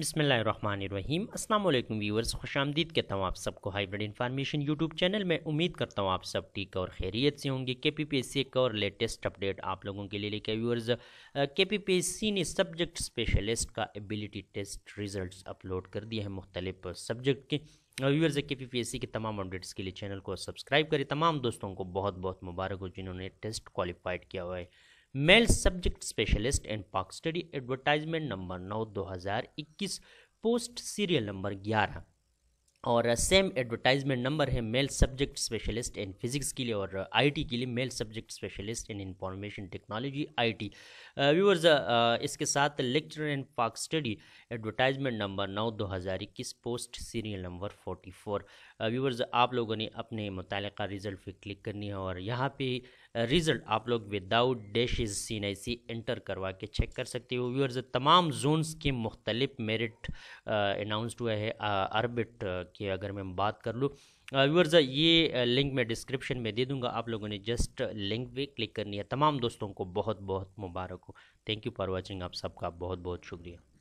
बसमीम अल्लाम व्यूवर्स खुश आमदीद कहता हूँ आप सबको हाइब्रिड इन्फॉर्मेशन यूट्यूब चैनल में उम्मीद करता हूँ आप सब ठीक और खैरियत से होंगे के पी पी एस सी का और लेटेस्ट अपडेट आप लोगों के लिए लेके व्यूअर्स के पी पी एस सी ने सब्जेक्ट स्पेशलिस्ट का एबिलिटी टेस्ट रिज़ल्ट अपलोड कर दिए हैं मुख्तलिफ सब्जेक्ट के व्यूअर्स के पी पी एस सी के तमाम अपडेट्स के लिए चैनल को सब्सक्राइब करें तमाम दोस्तों को बहुत बहुत मुबारक हो जिन्होंने टेस्ट क्वालिफाइड किया हुआ है male subject specialist and Pak study advertisement number नौ दो हज़ार इक्कीस पोस्ट सीरियल नंबर ग्यारह और सेम एडवर्टाइजमेंट नंबर है male subject specialist in physics के लिए और आईटी uh, के लिए male subject specialist in information technology IT viewers इसके साथ lecturer in Pak study advertisement number नौ दो हज़ार इक्कीस post serial number forty four viewers आप लोगों ने अपने मुतल रिज़ल्ट पर क्लिक करनी है और यहाँ पे रिज़ल्ट uh, आप लोग without dash C N I C enter करवा के चेक कर सकते हो व्यूअर्स तमाम जोन्स के मुख्तलिफ मेरिट अनाउंसड हुआ है अरबिट की अगर मैं बात कर लूँ व्यूअर्स ये लिंक मैं डिस्क्रिप्शन में दे दूंगा आप लोगों ने जस्ट लिंक पे क्लिक करनी है तमाम दोस्तों को बहुत बहुत मुबारक हो थैंक यू फॉर वॉचिंग आप सबका बहुत बहुत शुक्रिया